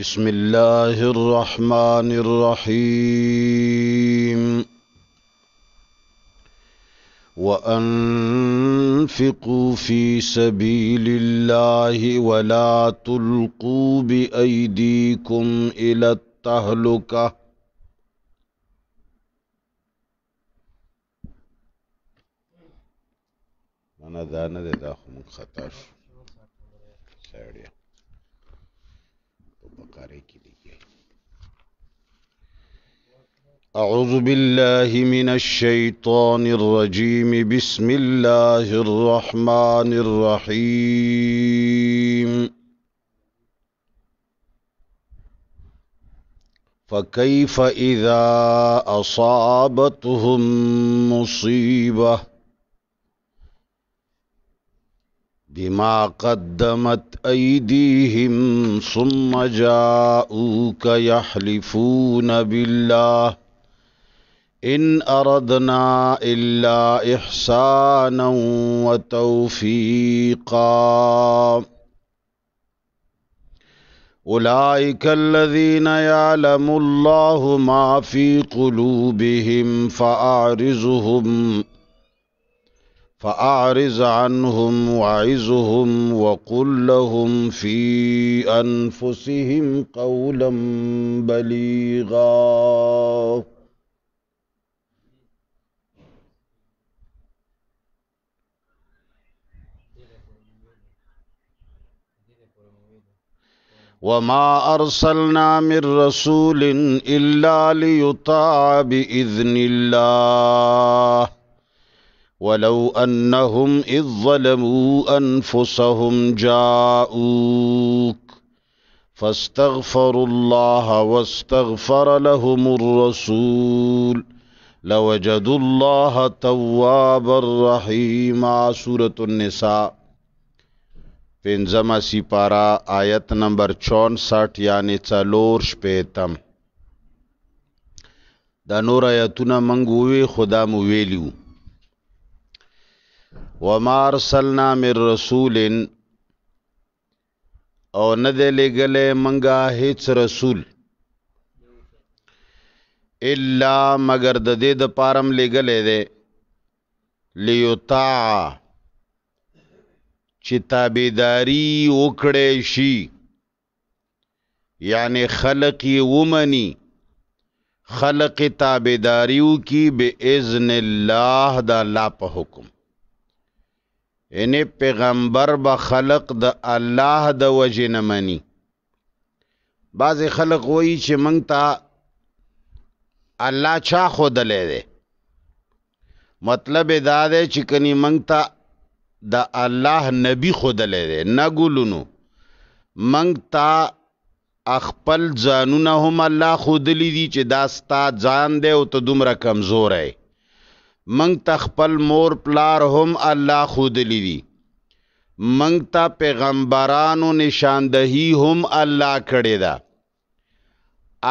بسم الله الرحمن الرحيم وأنفقوا في سبيل الله ولا تلقوا بأيديكم إلى التهلكة أنا ذا ندى داخل من خطر خير أعوذ بالله من الشيطان الرجيم بسم الله الرحمن الرحيم فكيف إذا أصابتهم مصيبةٌ بما قدمت أيديهم ثم جاءوك يحلفون بالله إن أردنا إلا إحسانا وتوفيقا أولئك الذين يعلم الله ما في قلوبهم فأعرزهم فأعرض عنهم وعزهم وقل لهم في أنفسهم قولا بليغا وما أرسلنا من رسول إلا ليطاع بإذن الله ولو أنهم إذ ظلموا أنفسهم جاءوك فاستغفروا الله واستغفر لهم الرسول لوجدوا الله توابا رحيما سورة النساء پنځمه سيبارا آية نمبر 64 يعني څلور شپېتم دا نور آياتنا منګ وې خدا مو وما ارسلنا من رسول او نه دی لګلې منګه هیڅ رسول الا مگر د دې د پارم لګلې دی لیوتا چې تابعداري وکړې شي یعنی خلق ومني خلق تابعداریو کی باذن الله د الله په حکم یعنی پیغمبر به خلق د الله د وجه نه مني بعضې خلق وایي چې موږ ته الله چا ښودلی دی مطلب دا دی چې کنی موږ ته د الله نبی ښودلی دی نه ګولونو موږ ته خپل ځانونه هم الله ښودلی دي چې دا ستا ځان دی او ته دومره کمزوره یې منګ ته خپل مور پلار هم الله خودلی دي منګ ته پیغمبرانو نشاندهی هم الله کړی ده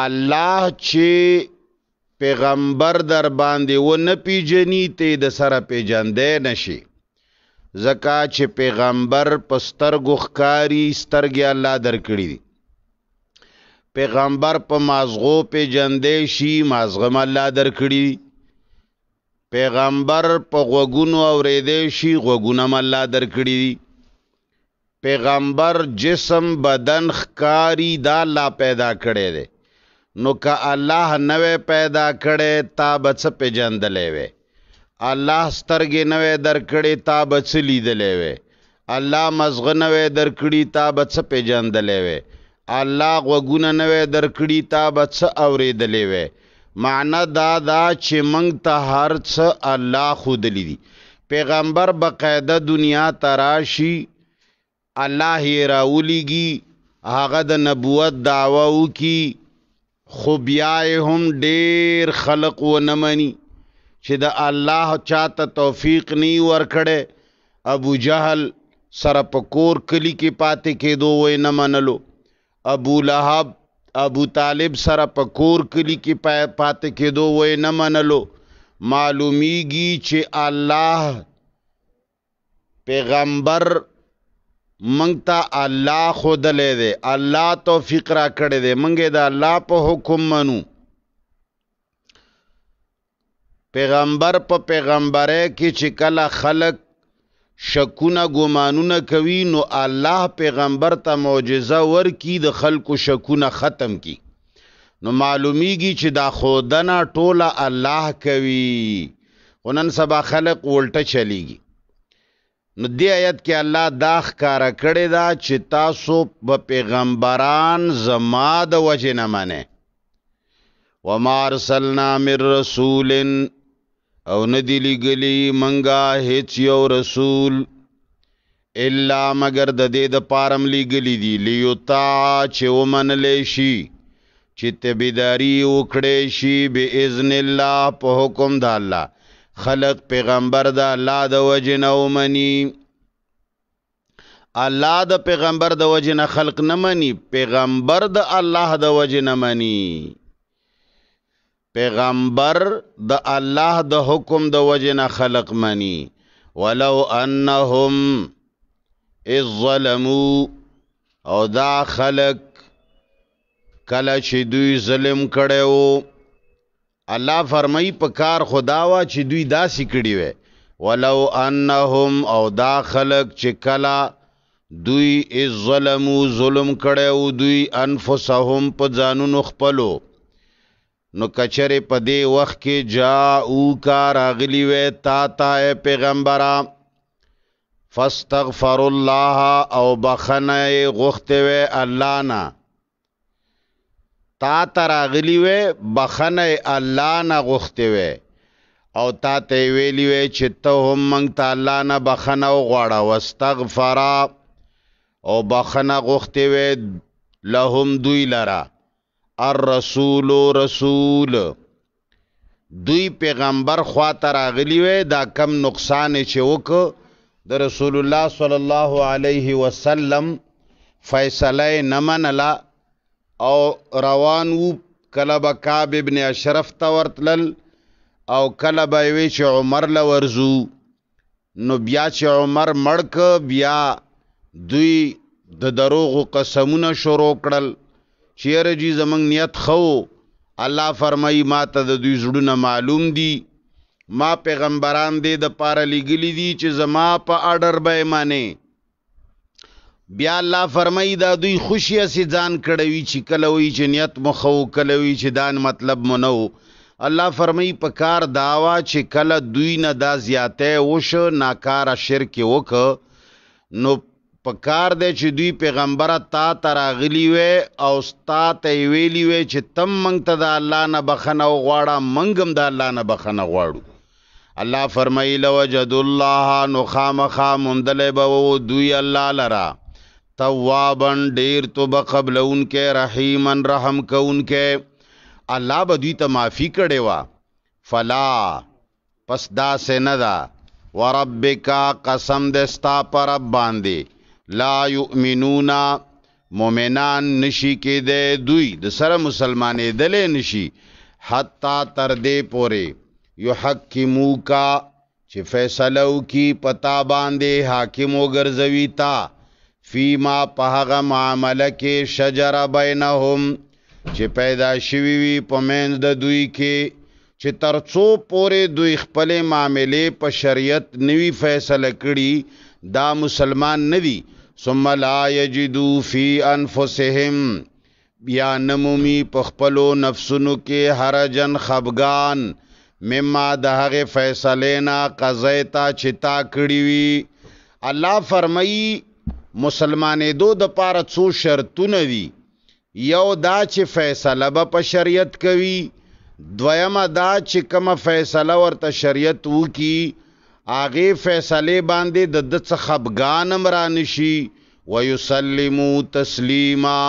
الله چې پیغمبر در باندې و نه پیجنی ته د سره پیجندې نشي زکا چې پیغمبر پستر غخکاری سترګې الله درکړي دي پیغمبر په مازغو پیجندې شي مازغم الله درکړي پیغمبر په غوګونو اورېدې شي غوګونه مله درکړي دي پیغمبر جسم بدن خکاری دا لا پیدا کړي دي نو که الله نوې پیدا کړي تا بچ په جندلې وې الله سترګې نوې درکړي تا بچ لیدلې وې الله مزغ نوې درکړي تا بچ په جندلې وې الله غوګونه نوې درکړي تا بچ اورېدلې وې معنا دا دا چې موږ ته هر څه الله خود لیدي پیغمبر بقاعده دنیا تراشی الله یې راولېږي هغه د نبوت دعوه وکي خو بیا هم ډېر خلق و نه مني چې د الله چاته توفیق نی ورکړي ابو جهل سره په کور کلی کې پاتې کېدو وې نه منلو ابو لهب ابو طالب سره په کور کلی کې پاتې کېدو وې نه منلو معلومیږي چې الله پیغمبر منګ ته الله خودلې دے الله توفیق را کړې دے منګې دا الله په حکم منو پیغمبر په پیغمبره کې چې کله خلق شکونه ګمانونه کوي نو الله پیغمبر ته معجزه ورکی د خلکو شکونه ختم کی نو معلومیږي چې دا خودنه ټوله الله کوي ونن سبا خلق ولټه چلیږي نو دی آیت کې الله دا ښکارا کړی دا چې تاسو په پیغمبران زما د وجه نه منئ وما ارسلنا من رسول او ندی لګلی منګه هیڅ یو رسول الا مگر د دې د پارم لګلی دی لیوتا چې ومنلې شي چې تبیداری وکړې شي به اذن الله په حکم د الله خلق پیغمبر د الله د وجنه ومني الله د پیغمبر د وجنه خلق نه مني پیغمبر د الله د وجنه مني پیغمبر د الله د حکم د وجنه خلق منی ولو انهم اذ ظلموا او دا خلق کله چې دوی ظلم کړو الله فرمای په کار خداوا چې دوی دا سکړي وي ولو انهم او دا خلق چې کله دوی اذ ظلموا ظلم کړو دوی انفسهم په ځانونو خپلو نو کچره په دې وخت کې جاءو کا راغلی وې تا ته پیغمبرا فاستغفر الله او بخنه غخته وې الله نا تا ته راغلی وې بخنه الله نا غخته وې او تا ته ویلی وې چې ته هم مونږ ته الله نا بخنه غواړه واستغفر او بخنه غخته وې لهم دوی لره الرسول رسول دوی پیغمبر خوا ته راغلی وې دا کم نقصان چې وک د رسول الله صلی الله علیه وسلم فیصله نه منله او روان وو کله به کعب ابن اشرف ته ورتلل او کله به وی چې عمر له ورزو نو بیا چې عمر مړک بیا دوی د دروغ قسمونه شروع کړل چیرې جی زمنګ نیت خو الله فرمایي ما ته د دوی زړونه معلوم دي ما پیغمبران دې د پاره لګلی دي چې زما په آرډر به مانه بیا الله فرمایي دا دوی خوشی سي ځان کړوي چې کلوي چې نیت مخو کلوي چې دان مطلب منو الله فرمایي په کار داوا چې کله دوی نه دا زیاته وشو ناکاره شرک وک نو په کار دی چې دوی پیغمبره تا ته راغلی وې او ستا ته ویلی وې چې تم مونږ ته د الله نه بخنه وغواړه مونږ هم د الله نه بخنه غواړو الله فرمایي لوجد الله نو خامخا مندل به دوی الله لرا توابن ډیر توبه قبل انکه رحیمن رحم کونکه الله به دوی ته معافي کړي وا فلا پس دا سندا وربک قسم دستا پر رب باندې لا یؤمنون مؤمنان نشي کې د دوی د سره مسلمانې دلې نشي حتا تر دې پورې یحکموکا چې فیصله وکي پتا باندې حاکم وګرځوي تا فیما په هغه معامله کې شجره بینهم چې پیدا شوی وي پمن د دوی کې چې ترڅو پورې دوی خپل معاملې په شریعت نوی فیصله کړي دا مسلمان ندی ثم لا یجدو فی انفسهم بیا نمومی پخپلو نفسونو کې هرجن خفغان مما دهغه فیصله نا قضیتا چتا کړی وی الله فرمایي مسلمانې دو د پاره څو شرطونه وی یو دا چې فیصله به په شریعت کوي دویمه دا چې کومه فیصله ورته شریعت وکي هغه فیصله باندې د د خفغانم را نشي ويسلمو تسلیما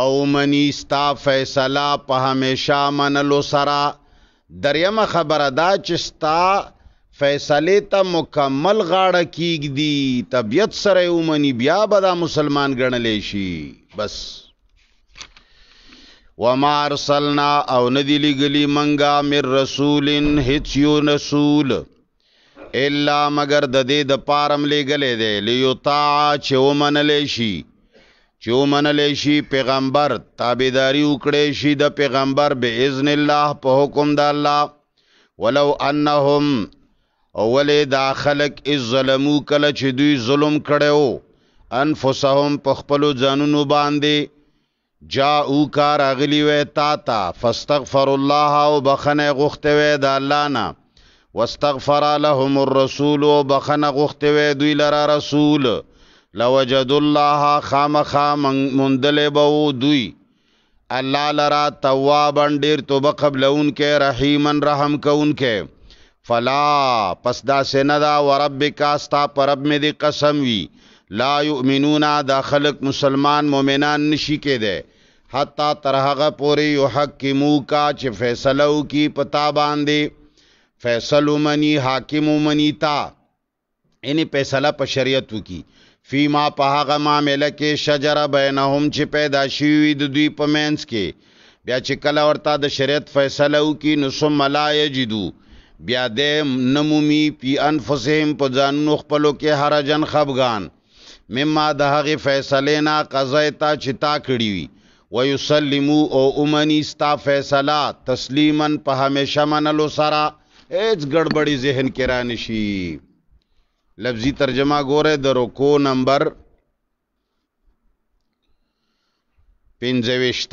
او منی ستا فیصله په همیشه منلو سره دریمه خبره دا چې ستا فیصله ته مکمل غاړه کیږي طبیعت سره ومني بیا به دا مسلمان ګڼلی شي بس وما ارسلنا او ندی لګلی منګا مر رسولن هیڅ یو رسول الا مگر د دې د پارم لګلې دی لیوتا چومنلې شي چومنلې شي پیغمبر تابعداري وکړې شي د پیغمبر به اذن الله په حکم د الله ولو انهم اولې دا خلق از ظلمو کله چې دوی ظلم کړو انفسهم په خپل ځانونو باندې جاءو کار اغلی و تا تا فاستغفر الله او بخنه غخته و د الله نه واستغفر لهم الرسول او بخنه غخته و دوی لرا رسول لوجد الله خامخ مندل بو دوی الله لرا توابن ډیر توبه قبلون کې رحیمن رحم کون کې فلا پس دا سندا وربک استا پرب می دی قسم وی لا یؤمنون دا خلق مسلمان مؤمنان نشی کې ده حتا ترهغه پوری یحکمو کا چې فیصلو کی پتا باندې فیصلو منی حاکم منی تا یعنی فیصله په شریعت کی فیما په هغه معاملې کې شجره بینهم چې پیدا شوی د دوی په مینس کې بیا چې کله ورته د شریعت فیصله کی نو ثم لا یجدو بیا د نمومی پی انفسهم په ځانو خپلو کې هر جن خفغان مما د هغه فیصله نا قضایتا چې تا کړی وي ويسلمو او امني ستا فیصله تسلیما په همیشه منلو سره هیڅ ګډوډي ذهن کې را نشي لفظي ترجمه ګوره د رکو نمبر 25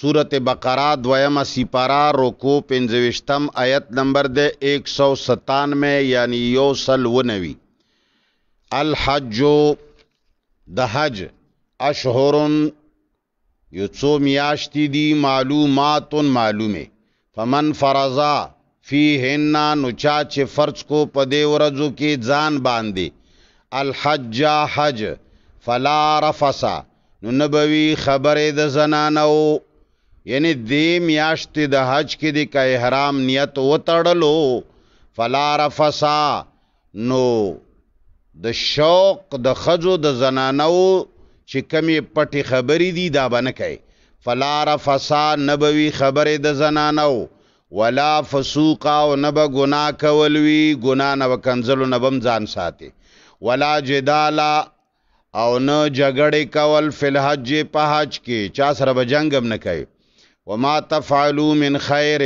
سورت بقره دویمه سپاره رکو 25 آیت نمبر د 197 یعنی یو سل ونوي الحج د حج اشهرن یو څو میاشتې دي معلومات معلومه فمن فرضا فیهن نو چا چې فرض کو په دې ورځو کې ځان باندې الحج حج فلا رفسا نو نبوي خبره د زنانو یعنی دې میاشتې د حج کې د کا احرام نیت وتړلو فلا رفسا نو د شوق د خجو د زنانو چې کمی پټې خبرې دي دا به نه کوي فلاره فسا نبوي خبرې د زنانو ولا فسوق او نب ګنا کول وی ګنا نه کنزلو نبم ځان ساتي ولا جدالا او نه جګړې کول فل حج په حج کې چا سره به جنگم نه کوي وما تفعلوا من خير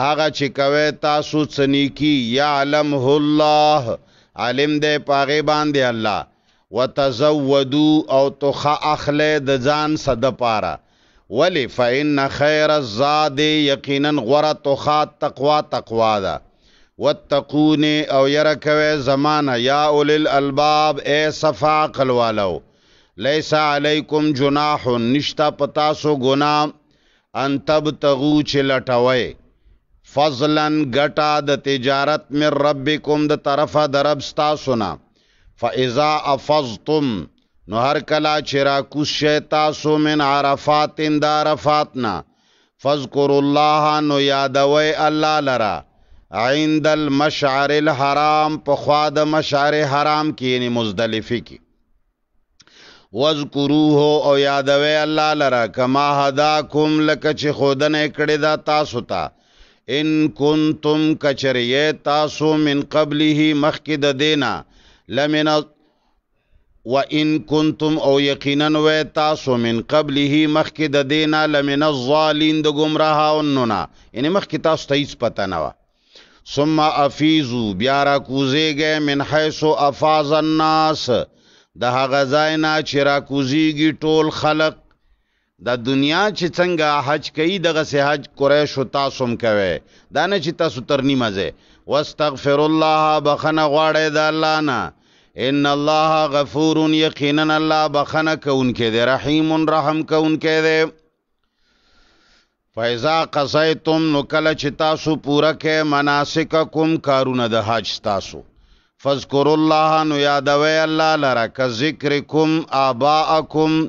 هغه چې کوي تاسو سنیکی یا علم الله علم دې پاغه باندې الله وتزودو او توخه اخله د ځان صد پاره ولی فإن خير الزاد یقینا غره توخه تقوا تقوا ده وتقون او ير کوي زمانه یا اول الالباب اے صفا قلوالو ليس عليكم جناح نشتا پتا سو ګنا ان تب تغو چ لټوي فضلا غټا د تجارت من ربکم د طرفه درب ستا سنا فاذا افضتم نو هر کلا چې را کوس شي تاسو من عرفات د عرفاتنا فذكر الله نو یادوي الله لرا عند المشعر الحرام په خوا د مشعر حرام کې نه مزدلفه کې وذكروه او یادوي الله لرا کما هداکم لکه چې خودنه کړی دا تاسو ته تا ان کنتم کچریه تاسو من قبله مخکد دینا لمن و ان کنتم او یقینا و تاسو من قبله مخک د دینا لمن الظالین د گمراهونو نه یعنی مخک تاسو ته هیڅ پته نه و ثم افیزو بیا را کوزیږئ من حیث افاظ الناس د هغه ځای نه چې را کوزیږي ټول خلق د دنیا چې څنګه حج کوي دغه سه حج قریش او تاسو هم کوي دا نه چې تاسو ترنیمه ځه واستغفر الله بخنه غواړې د الله نه ان الله غفور یقینا الله بخنه کونکې دی رحیم رحم کونکې دی فیضا قصیتم نو کله چې تاسو پوره کې مناسککم کارونه د حج تاسو فذكر الله نو یادوي الله لره ک ذکرکم آباءکم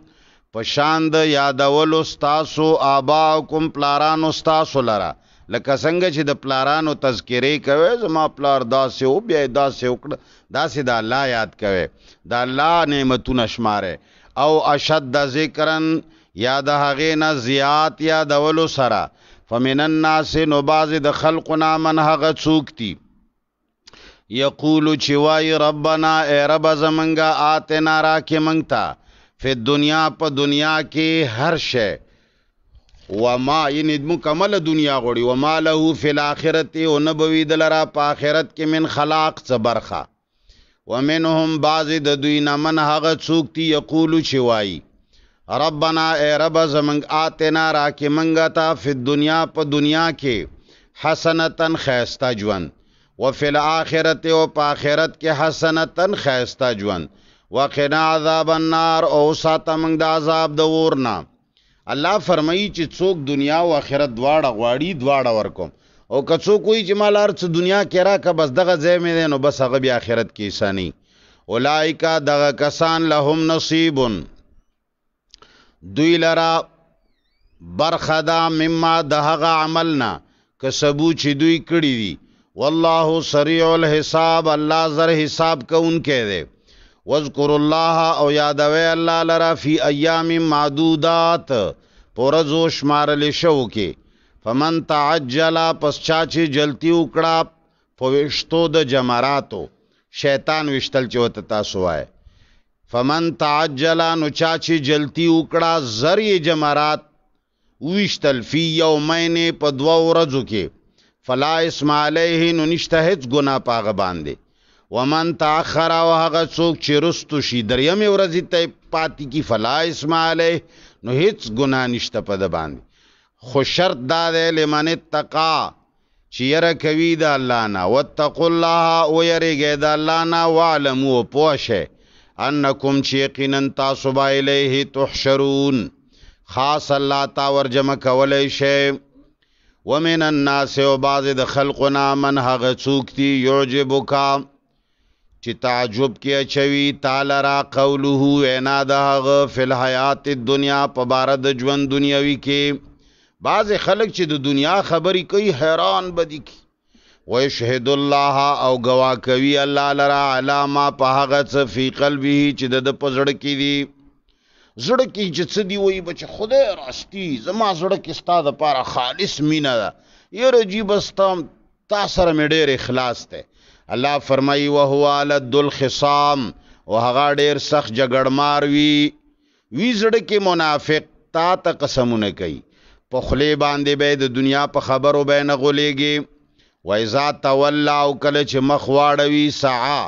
پشاند یادولو تاسو آباءکم پلارانو تاسو لره لکه څنګه چې د پلارانو تذکرې کوي زما پلار داسې او بیا داسې وکړه داسې د الله یاد کوي د الله نعمتونه شماره او اشد ذکرن یا د هغې نه زیات یا دولو سره فمن الناس نو باز د خلقنا من هغه څوک دي یقول چې وای ربنا ای رب زمنګا آتنا راکې منګتا فی دنیا په دنیا کې هر شی و ما یعنی مکمل دنیا غوړي و ما له فی الاخرت او نبوی دلرا په آخرت کې من خلاق صبرخه ومنهم بعض د دوی نه من هغه څوک تی یقول چې وایي ربنا اے رب زمنګ آتنا را کې منګا تا فی دنیا په دنیا کې حسنتن خیستا ژوند و فی الاخرت او په آخرت کې حسنتن خیستا ژوند وقنا عذاب النار او ساتمنګ د عذاب د ورنه الله فرمایي چې څوک دنیا او آخرت دواړه غواړي دواړه ورکوم او که څوک وایي چې مال ارڅ دنیا کې راکه بس دغه ځای مې دی نو بس هغه بیا آخرت کې ساني اولایکا دغه کسان لهم نصیب دوی لرا برخدا مما دهغه عملنا کسبو چې دوی کړی دي والله سریع الحساب الله زر حساب کوونکې دی واذکر الله او یادوي الله لرا فی ایام معدودات پرزو شمارل شو کې فمن تعجل پس چا چې جلتی وکړه پويشتو د جمراتو شیطان وشتل چوت تاسو وای فمن تعجل نو چا چې جلتی وکړه زری جمرات وشتل فی یومین په دوه ورځو کې فلا اسم علیه نو نشته هیڅ ګنا پاغه باندې ومن تاخر او هغه څوک چې رستو شي دریم ورځ ته پاتې کی فلا اسم علی نو هیڅ ګناه نشته په د باندې خو شرط دا دی لمن تقا چې یره کوي د الله نه وتق الله او یریږي د الله نه وعلمو پوښه انکم چې یقینا تاسو با الیه تحشرون خاص الله تا ورجم کولای شي ومن الناس او بعض د خلقنا من هغه څوک دی یعجبک چې تعجب کې چوي تعالی را قوله وینا دغه فل حیات الدنیا په بار د ژوند دنیوي کې بعض خلک چې د دنیا خبرې کوي حیران بدی کی و شهد الله او گوا کوي الله لرا علامه په هغه څه فی قلبه چې د پزړ کې دی زړه کې چې څه دی وای بچ خدای راستی زما زړه کې ستاده لپاره خالص مینا ده یره جی بس تام تا سره مې ډېر اخلاص ته الله فرمایي او هو الد الخصام او هغه ډیر سخت جګړمار وی وی زړه کې منافق تا ته قسمونه کوي په خلی باندې به د دنیا په خبرو به نه غولېږي و اذا تولى او کله چې مخ واړوي سعا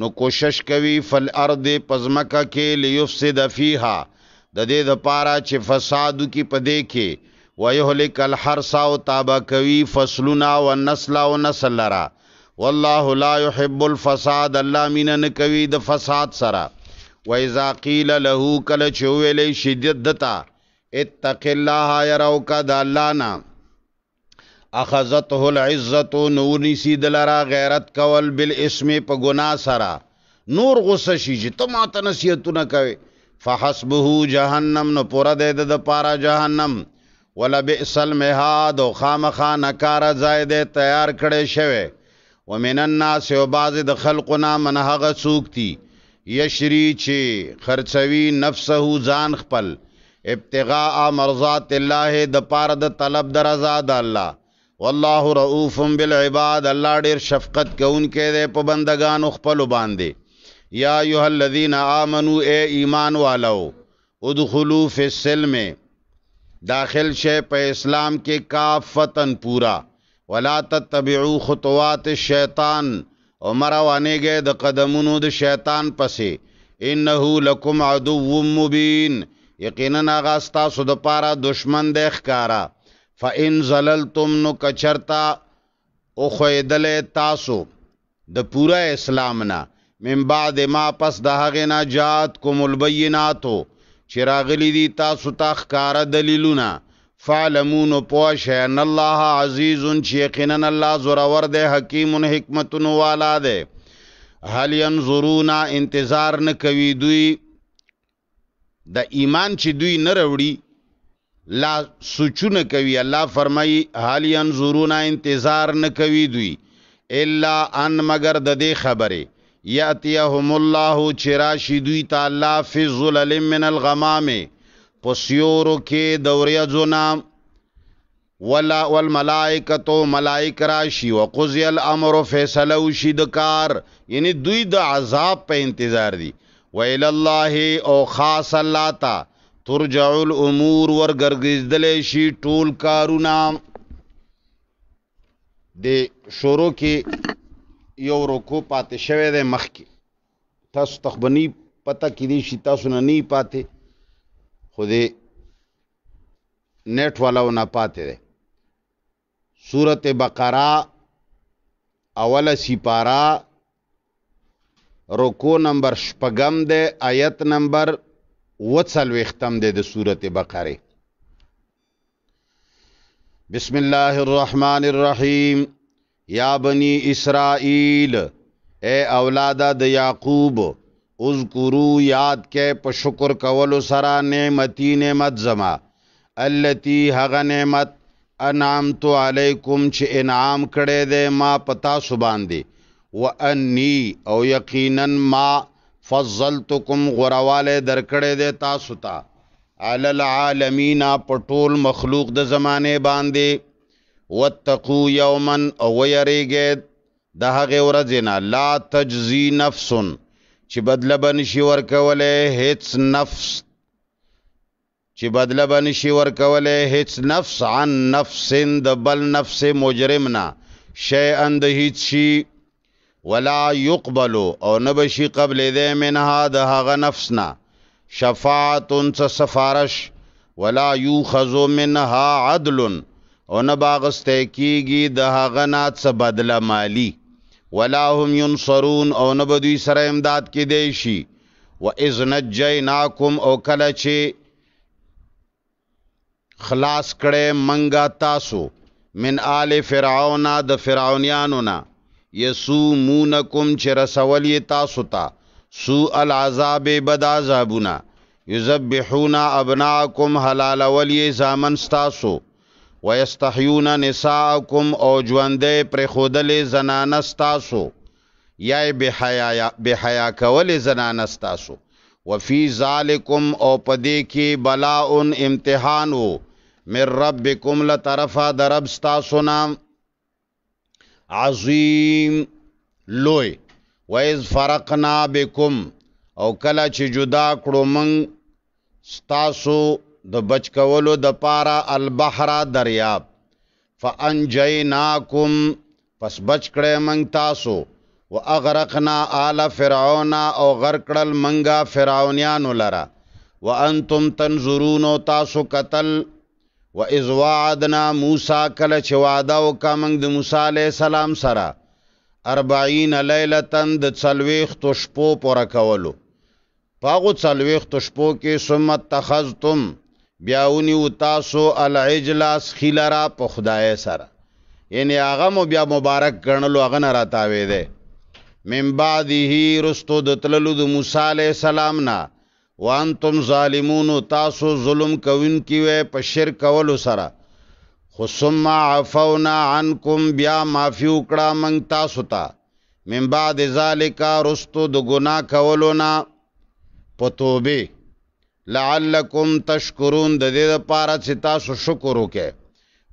نو کوشش کوي فل ارض پزمکه کې ليفسد فيها د دې د پاره چې فساد کی پدې کې ويهلك الحرث او تابا کوي فصلنا ونسلا ونسلرا والله لا يحب الفساد الله مینا نه کوي د فساد سره و اذا قيل له کل چويلې شدت دتا اتق الله يروك د الله نا اخذته العزه نور نسی دلرا غیرت کول بالاسم په گنا سره نور غصه شي چې ته ماته نصیحتونه کوي فحسبه جهنم نو پورا د د پارا جهنم ولا بئس المهاد خامخا نکار زائد تیار کړي شوی ومن الناس او باز د خلقنا من هغه سوکتی یشری چې خرڅوي نفسه ځان خپل ابتغاء مرضات الله د پاره د طلب در آزاد الله والله رؤوف بالعباد الله ډیر شفقت کوونکې دی په بندگانو خپل باندې یا ایه الذین آمنو اے ایمان والو ادخلوا فی السلم داخل شې په اسلام کې کافتن پورا ولا تتبعوا خطوات الشیطان او مروانېږئ د قدمونو د شیطان پسې انه لکم عدو مبین یقینا هغه ستاسو دپاره دشمن دی ښکاره فان زللتم نو کچرتا اخویدلې تاسو د پورا اسلام نه من بعد ما پس د هغې نه جات کوم البیناتو چې راغلی دي تاسو ته ښکاره دلیلونه فعلمون پوشه ان الله عزیز یقینا الله زورور دی حکیم حکمتون والا دی هل ينظرون انتظار نه کوي دوی د ایمان چې دوی نه وروړي لا سوچونه کوي الله فرمایي هل ينظرون انتظار نه کوي دوی الا ان مگر د دې خبره یاتیهم الله چراشی دوی تعالی فی ظلل من الغمامه پسیورو کې دوریا زنا ولا والملائکتو ملائک راشی وقضی الامر فیصله وشي د کار یعنی دوی د عذاب په انتظار دي ویل الله او خاص الله تا ترجع الامور ورګرګزدل شي ټول کارونه د شروع کې یو رکو پاتې شوه د مخ کې تاسو تخبنی پتا کې دي شي تاسو نه نه پاتې خو دې نیټ والاو نه پاتې ده سورت بقره اوله سپارا رکو نمبر شپغم ده آیت نمبر وڅل وختم ده د سورت بقره بسم الله الرحمن الرحیم یا بنی اسرائیل اے اولادا د یعقوب اذکرو یاد کې په شکر کولو سره نعمتي نعمت زما التي هغه نعمت انعمت علیکم چې انعام کړي دې ما پتا سبان دي وانی او یقینا ما فضلتکم غرواله درکړې دې تاسو ته علی العالمین پټول مخلوق د زمانه باندې واتقوا یوما او یریګ د هغه ورځې نه لا تجزی نفسن چې بدله به نشي ورکولی هیڅ نفس چې بدله به نشي ورکولی هیڅ نفس عن نفس د بل نفس مجرم نه شیئا د هیڅ شي ولا یقبلو او نه به شي قبلې دی منها د هغه نفس نه شفاعت څه سفارش ولا یوخذ منها عدل او نه باغسته کیږي د هغه نه څه بدله مالی ولا هم ينصرون او نه بدوی سره امداد کې دی شي و اذ نجیناکم او کله چې خلاص کړي منګا تاسو من آل فرعون د فرعونیانو نه یسومونکم چې رسول تاسو ته سوء العذاب بد عذابونه یذبحون ابناکم حلال ولی زامن تاسو ويستحيون نساءكم او ژوندې پر خودلې زنانستاسو یا بحیا بحیا کولې زنانستاسو وفي ذالکم او پدې کې بلاء امتحان وو من ربکم لطرفا درب ستاسو نام عظیم لوی وَإِذْ فَرَقْنَا بِكُمْ او کله چې جدا کړو من ستاسو د بچ کولو د پارا البحر دریاب فانجیناکم پس بچ کړه منګ تاسو واغرقنا آل فرعون او غرقړل منګه فرعونانو لره وانتم تنظرون تاسو قتل و اذ وعدنا موسی کله چې وعده وکمنګ د موسی عليه السلام سره 40 ليله د څلويخت شپو پوره کولو پاغو څلويخت شپو کې ثم تخذتم بیاونی و تاسو العجلاس خیلرا په خدای سره یعنی هغه مو بیا مبارک ګڼلو هغه نه راتاوي ده من بعده رستو د تللو د موسی عليه السلام نه وانتم ظالمون تاسو ظلم کوین کی وې په شرک کولو سره خو ثم عفونا عنکم بیا معفی وکړه مونږ تاسو ته من بعد ذالک رستو د ګناه کولو نه په توبه لعلکم تشکرون د دې لپاره چې تاسو شکر وکې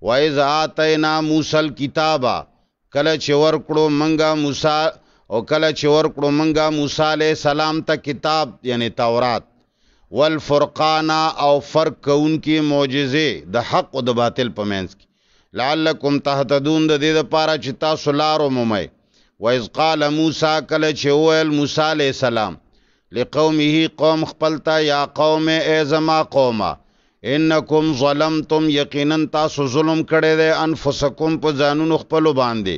وایز اتینا موسی الکتابا کله چې ورکړو منګه موسی او کله چې ورکړو منګه موسی عليه السلام ته کتاب یعنی تورات والفرقان او فرق کون کې معجزه د حق او د باطل پمنس کې لعلکم تهتدون د دې لپاره چې تاسو لارو مومئ وایز قال موسی کله چې وویل موسی عليه السلام لقومه قوم خپلتا یا قوم ای زما قوما انکم ظلمتم یقینا تاسو ظلم کړی دی انفسکم په ځانونو خپل باندې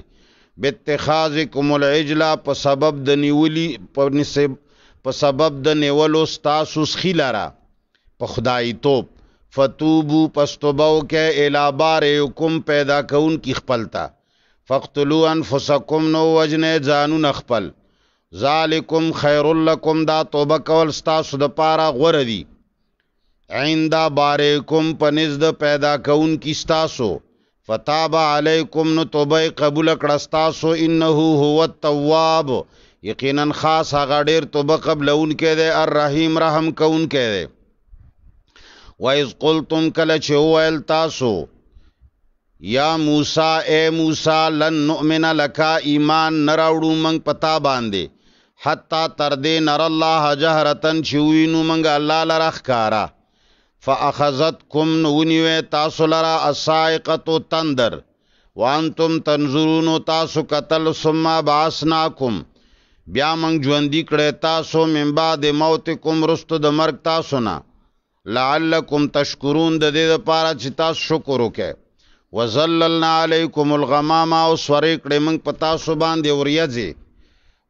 باتخاذکم العجل په سبب د نیولی په نسب په سبب د نیولو تاسو خلارا په خدای توپ فتوبو پستوبو کې الی بارکم پیدا کون کی خپلتا فقتلوا انفسکم نو وجنه ځانون خپل ذالکم خیرلکم دا توبه کول ستاسو د پاره غوره دی عند باریکم پنځ د پیدا کون کی ستاسو فتاب علیکم نو توبه قبول کړه ستاسو انه هو التواب یقینا خاص هغه ډیر توبه قبلون کې دی الرحیم رحم کون کې دی وایز قلتم کله چې ویل تاسو یا موسی اے موسی لن نؤمن لك ایمان نراوړو منګ پتا باندې حتا تر دې نر الله جهرتن شوینو منګ الله لره ښکارا فاخذتکم نونیو تاسو لره اسائقه تندر وانتم تنظرون تاسو قتل ثم باسناکم بیا منګ ژوندۍ کړه تاسو من بعد موتکم رست د مرګ تاسو نه لعلکم تشکرون د دې لپاره چې تاسو شکر وکړئ وزللنا علیکم الغمام او سوری کړه موږ پتا سو باندې اوریځي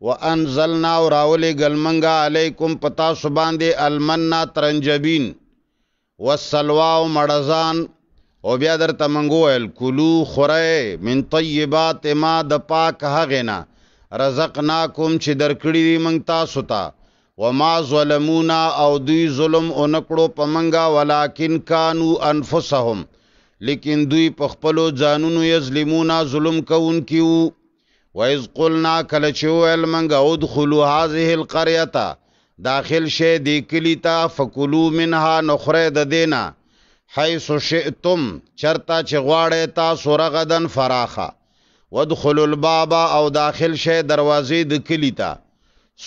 وانزلنا وراول گلمنگا علیکم پتا سبان دی المننا ترنجبین والسلوا او مړزان او بیا در تمنګو ال کلو خره من طیبات ما د پاک هغنا رزقناکم چې درکړی دی مونږ تاسو ته وما ظلمونا او دوی ظلم اونکړو پمنګا ولکن کانوا انفسهم لیکن دوی په خپلو ځانونو یظلمونا ظلم کوونکیو وَإِذْ قُلْنَا کَلَ چې ویل منګه ادخلوا هذه القريه داخل شې دې کلی ته فکلوا منها نخره د دینا حيث شئتم چرتا چې غواړې تاسو رغدن فراخه وادخلوا الباب او داخل شې دروازې د کلی ته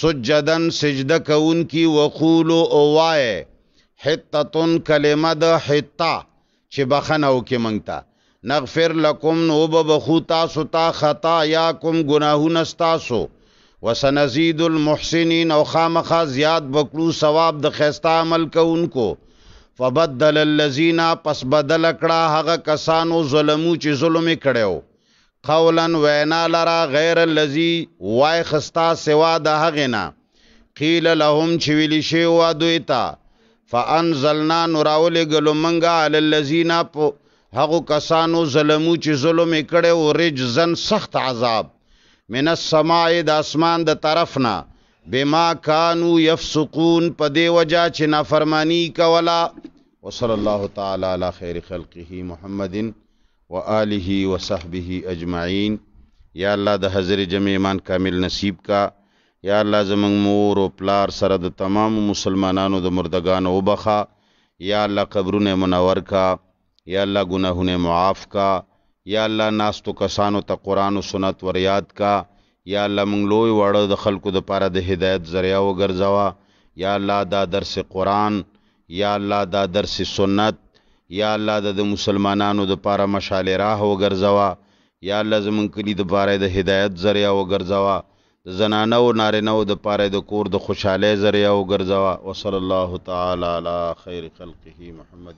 سجدن سجده کون کی وقولو او وای حتتن کلمه د حتا چې بخنه وکې مونږ ته نغفر لکم نو بخو تاسو تا خطا یا کم گناہو نستاسو وسنزید المحسنین او خامخا زیاد بکلو ثواب د خیستا عمل کوونکو فبدل الذین پس بدل کړه هغه کسانو ظلمو چې ظلم کړو قولا وینا لرا غیر الذی وای خستا سوا د هغه نه قیل لهم چې ویل شی و دویتا فانزلنا نراول گلو منګه علی الذین هغه کسانو ظلمو چې ظلم کړي او رجزن سخت عذاب من السماء د اسمان د طرفنا بما كانوا يفسقون په دی وجا چې نافرمانی کولا وصلی الله تعالی علی خیر خلقه محمد وآله وصحبه اجمعین یا الله د حضرت جمع ایمان کامل نصیب کا یا الله زمنګ مور او پلار سره د تمام مسلمانانو د مردگان وبخا یا الله قبرونه منور کا یا الله گناہوں معاف کا یا الله ناس تو کسانو ته قران او سنت ور یاد کا یا الله موږ لوی وړو د خلکو د پاره د هدایت ذریعہ وګرځوا یا الله دا درس قران یا الله دا درس سنت یا الله د مسلمانانو د پاره مشال راه وګرځوا یا الله زمونږ کلی د پاره د هدایت ذریعہ وګرځوا د زنانو نارینو د پاره د کور د خوشاله ذریعہ وګرځوا وصلی الله تعالی علی خیر خلقه محمد